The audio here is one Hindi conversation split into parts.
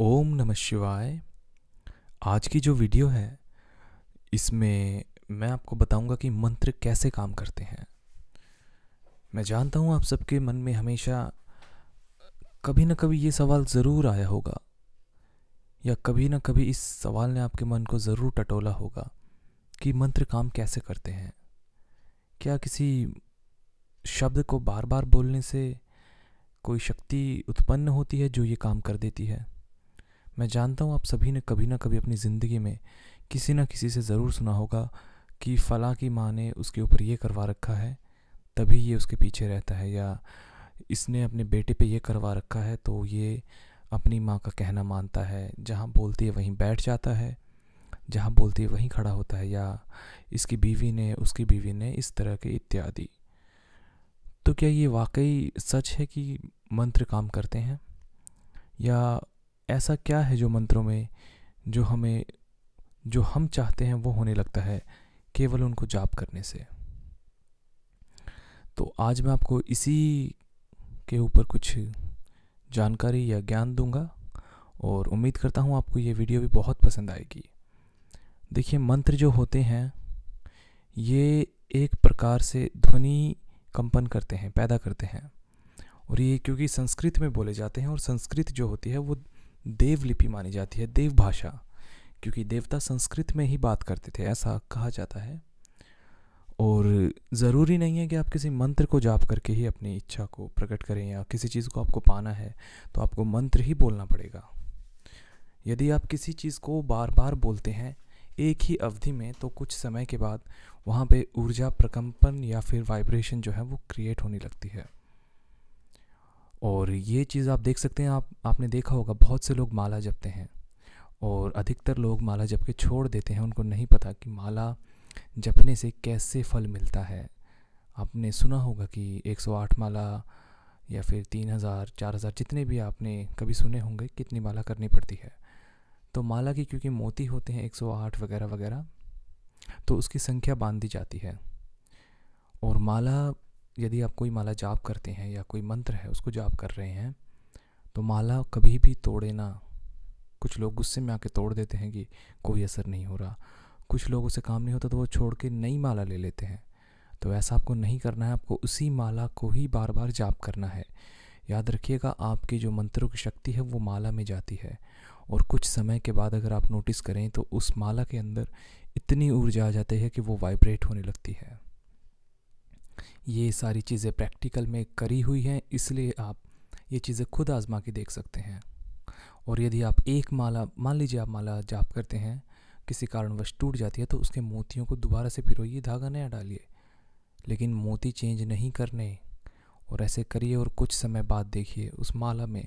ओम नमः शिवाय आज की जो वीडियो है इसमें मैं आपको बताऊंगा कि मंत्र कैसे काम करते हैं मैं जानता हूं आप सबके मन में हमेशा कभी ना कभी ये सवाल ज़रूर आया होगा या कभी ना कभी इस सवाल ने आपके मन को ज़रूर टटोला होगा कि मंत्र काम कैसे करते हैं क्या किसी शब्द को बार बार बोलने से कोई शक्ति उत्पन्न होती है जो ये काम कर देती है मैं जानता हूँ आप सभी ने कभी ना कभी अपनी ज़िंदगी में किसी ना किसी से ज़रूर सुना होगा कि फ़लाँ की माँ ने उसके ऊपर ये करवा रखा है तभी ये उसके पीछे रहता है या इसने अपने बेटे पे ये करवा रखा है तो ये अपनी माँ का कहना मानता है जहाँ बोलती है वहीं बैठ जाता है जहाँ बोलती है वहीं खड़ा होता है या इसकी बीवी ने उसकी बीवी ने इस तरह के इत्यादि तो क्या ये वाकई सच है कि मंत्र काम करते हैं या ऐसा क्या है जो मंत्रों में जो हमें जो हम चाहते हैं वो होने लगता है केवल उनको जाप करने से तो आज मैं आपको इसी के ऊपर कुछ जानकारी या ज्ञान दूंगा और उम्मीद करता हूँ आपको ये वीडियो भी बहुत पसंद आएगी देखिए मंत्र जो होते हैं ये एक प्रकार से ध्वनि कंपन करते हैं पैदा करते हैं और ये क्योंकि संस्कृत में बोले जाते हैं और संस्कृत जो होती है वो देवलिपि मानी जाती है देव भाषा क्योंकि देवता संस्कृत में ही बात करते थे ऐसा कहा जाता है और ज़रूरी नहीं है कि आप किसी मंत्र को जाप करके ही अपनी इच्छा को प्रकट करें या किसी चीज़ को आपको पाना है तो आपको मंत्र ही बोलना पड़ेगा यदि आप किसी चीज़ को बार बार बोलते हैं एक ही अवधि में तो कुछ समय के बाद वहाँ पे ऊर्जा प्रकम्पन या फिर वाइब्रेशन जो है वो क्रिएट होने लगती है और ये चीज़ आप देख सकते हैं आप आपने देखा होगा बहुत से लोग माला जपते हैं और अधिकतर लोग माला जप के छोड़ देते हैं उनको नहीं पता कि माला जपने से कैसे फल मिलता है आपने सुना होगा कि 108 माला या फिर 3000, 4000 जितने भी आपने कभी सुने होंगे कितनी माला करनी पड़ती है तो माला की क्योंकि मोती होते हैं 108 वगैरह वगैरह तो उसकी संख्या बांध दी जाती है और माला यदि आप कोई माला जाप करते हैं या कोई मंत्र है उसको जाप कर रहे हैं तो माला कभी भी तोड़े ना कुछ लोग गुस्से में आके तोड़ देते हैं कि कोई असर नहीं हो रहा कुछ लोग उसे काम नहीं होता तो वो छोड़ के नई माला ले लेते हैं तो ऐसा आपको नहीं करना है आपको उसी माला को ही बार बार जाप करना है याद रखिएगा आपके जो मंत्रों की शक्ति है वो माला में जाती है और कुछ समय के बाद अगर आप नोटिस करें तो उस माला के अंदर इतनी ऊर्जा आ जाती है कि वो वाइब्रेट होने लगती है ये सारी चीज़ें प्रैक्टिकल में करी हुई हैं इसलिए आप ये चीज़ें खुद आजमा के देख सकते हैं और यदि आप एक माला मान लीजिए आप माला जाप करते हैं किसी कारणवश टूट जाती है तो उसके मोतियों को दोबारा से पिरोइए धागा नया डालिए लेकिन मोती चेंज नहीं करने और ऐसे करिए और कुछ समय बाद देखिए उस माला में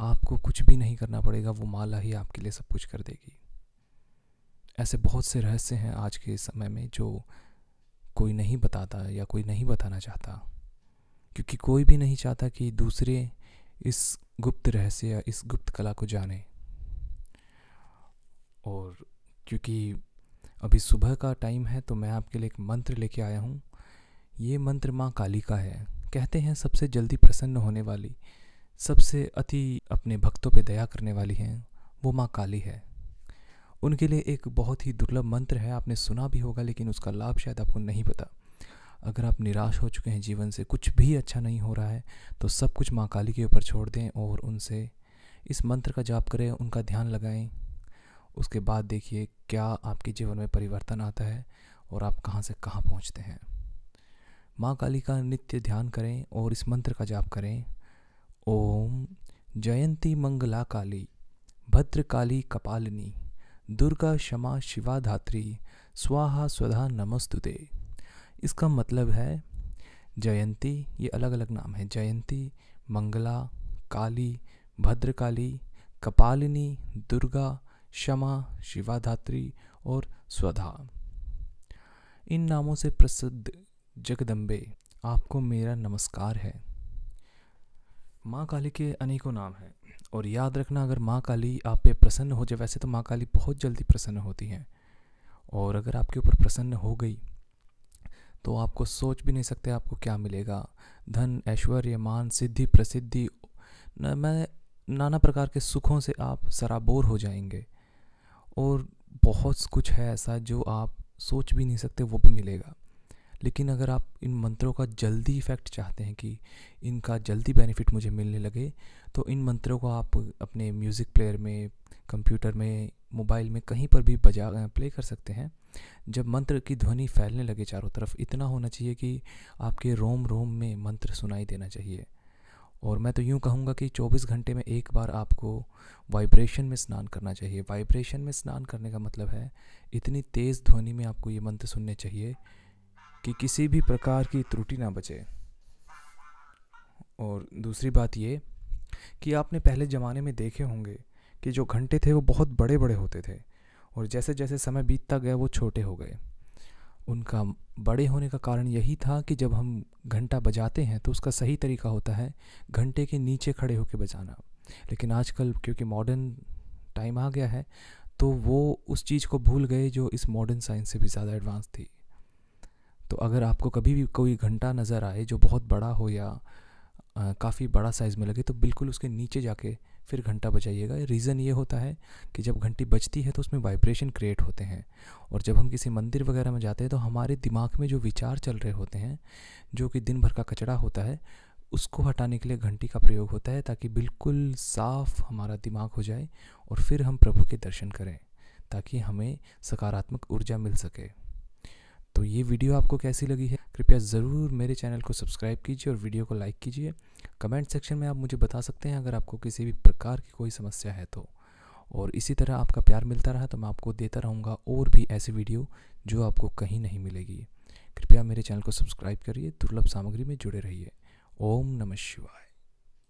आपको कुछ भी नहीं करना पड़ेगा वो माला ही आपके लिए सब कुछ कर देगी ऐसे बहुत से रहस्य हैं आज के समय में जो कोई नहीं बताता या कोई नहीं बताना चाहता क्योंकि कोई भी नहीं चाहता कि दूसरे इस गुप्त रहस्य या इस गुप्त कला को जाने और क्योंकि अभी सुबह का टाइम है तो मैं आपके लिए एक मंत्र लेके आया हूँ ये मंत्र माँ काली का है कहते हैं सबसे जल्दी प्रसन्न होने वाली सबसे अति अपने भक्तों पे दया करने वाली हैं वो माँ काली है उनके लिए एक बहुत ही दुर्लभ मंत्र है आपने सुना भी होगा लेकिन उसका लाभ शायद आपको नहीं पता अगर आप निराश हो चुके हैं जीवन से कुछ भी अच्छा नहीं हो रहा है तो सब कुछ माँ काली के ऊपर छोड़ दें और उनसे इस मंत्र का जाप करें उनका ध्यान लगाएं उसके बाद देखिए क्या आपके जीवन में परिवर्तन आता है और आप कहाँ से कहाँ पहुँचते हैं माँ काली का नित्य ध्यान करें और इस मंत्र का जाप करें ओम जयंती मंगला काली भद्रकाली कपालिनी दुर्गा क्षमा शिवा धात्री स्वाहा स्वधा नमस्तुते इसका मतलब है जयंती ये अलग अलग नाम है जयंती मंगला काली भद्रकाली कपालिनी दुर्गा क्षमा शिवाधात्री और स्वधा इन नामों से प्रसिद्ध जगदम्बे आपको मेरा नमस्कार है माँ काली के अनेकों नाम हैं और याद रखना अगर माँ काली आप पे प्रसन्न हो जाए वैसे तो माँ काली बहुत जल्दी प्रसन्न होती हैं और अगर आपके ऊपर प्रसन्न हो गई तो आपको सोच भी नहीं सकते आपको क्या मिलेगा धन ऐश्वर्य मान सिद्धि प्रसिद्धि न, मैं नाना प्रकार के सुखों से आप सराबोर हो जाएंगे और बहुत कुछ है ऐसा जो आप सोच भी नहीं सकते वो भी मिलेगा लेकिन अगर आप इन मंत्रों का जल्दी इफ़ेक्ट चाहते हैं कि इनका जल्दी बेनिफिट मुझे मिलने लगे तो इन मंत्रों को आप अपने म्यूज़िक प्लेयर में कंप्यूटर में मोबाइल में कहीं पर भी बजा प्ले कर सकते हैं जब मंत्र की ध्वनि फैलने लगे चारों तरफ इतना होना चाहिए कि आपके रोम रोम में मंत्र सुनाई देना चाहिए और मैं तो यूँ कहूँगा कि 24 घंटे में एक बार आपको वाइब्रेशन में स्नान करना चाहिए वाइब्रेशन में स्नान करने का मतलब है इतनी तेज़ ध्वनि में आपको ये मंत्र सुनने चाहिए कि किसी भी प्रकार की त्रुटि ना बचे और दूसरी बात ये कि आपने पहले ज़माने में देखे होंगे कि जो घंटे थे वो बहुत बड़े बड़े होते थे और जैसे जैसे समय बीतता गया वो छोटे हो गए उनका बड़े होने का कारण यही था कि जब हम घंटा बजाते हैं तो उसका सही तरीका होता है घंटे के नीचे खड़े होकर बजाना लेकिन आजकल क्योंकि मॉडर्न टाइम आ गया है तो वो उस चीज़ को भूल गए जो इस मॉडर्न साइंस से भी ज़्यादा एडवांस थी तो अगर आपको कभी भी कोई घंटा नज़र आए जो बहुत बड़ा हो या काफ़ी बड़ा साइज़ में लगे तो बिल्कुल उसके नीचे जाके फिर घंटा बजाइएगा रीज़न ये होता है कि जब घंटी बजती है तो उसमें वाइब्रेशन क्रिएट होते हैं और जब हम किसी मंदिर वगैरह में जाते हैं तो हमारे दिमाग में जो विचार चल रहे होते हैं जो कि दिन भर का कचरा होता है उसको हटाने के लिए घंटी का प्रयोग होता है ताकि बिल्कुल साफ़ हमारा दिमाग हो जाए और फिर हम प्रभु के दर्शन करें ताकि हमें सकारात्मक ऊर्जा मिल सके तो ये वीडियो आपको कैसी लगी है कृपया ज़रूर मेरे चैनल को सब्सक्राइब कीजिए और वीडियो को लाइक कीजिए कमेंट सेक्शन में आप मुझे बता सकते हैं अगर आपको किसी भी प्रकार की कोई समस्या है तो और इसी तरह आपका प्यार मिलता रहा तो मैं आपको देता रहूँगा और भी ऐसी वीडियो जो आपको कहीं नहीं मिलेगी कृपया मेरे चैनल को सब्सक्राइब करिए दुर्लभ सामग्री में जुड़े रहिए ओम नमः शिवाय